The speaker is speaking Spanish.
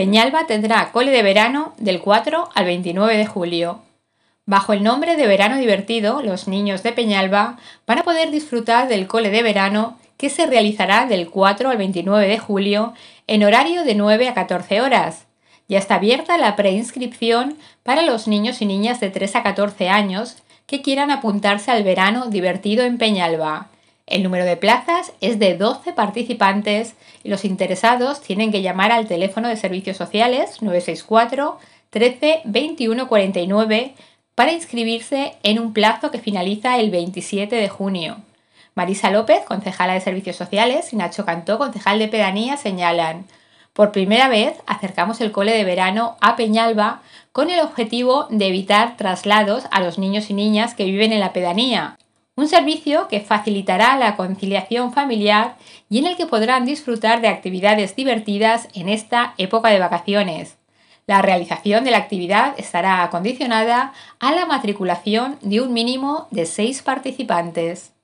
Peñalba tendrá cole de verano del 4 al 29 de julio. Bajo el nombre de Verano Divertido, los niños de Peñalba van a poder disfrutar del cole de verano que se realizará del 4 al 29 de julio en horario de 9 a 14 horas. Ya está abierta la preinscripción para los niños y niñas de 3 a 14 años que quieran apuntarse al verano divertido en Peñalba. El número de plazas es de 12 participantes y los interesados tienen que llamar al teléfono de servicios sociales 964 13 21 49 para inscribirse en un plazo que finaliza el 27 de junio. Marisa López, concejala de Servicios Sociales, y Nacho Cantó, concejal de Pedanía, señalan, por primera vez acercamos el cole de verano a Peñalba con el objetivo de evitar traslados a los niños y niñas que viven en la pedanía, un servicio que facilitará la conciliación familiar y en el que podrán disfrutar de actividades divertidas en esta época de vacaciones. La realización de la actividad estará acondicionada a la matriculación de un mínimo de seis participantes.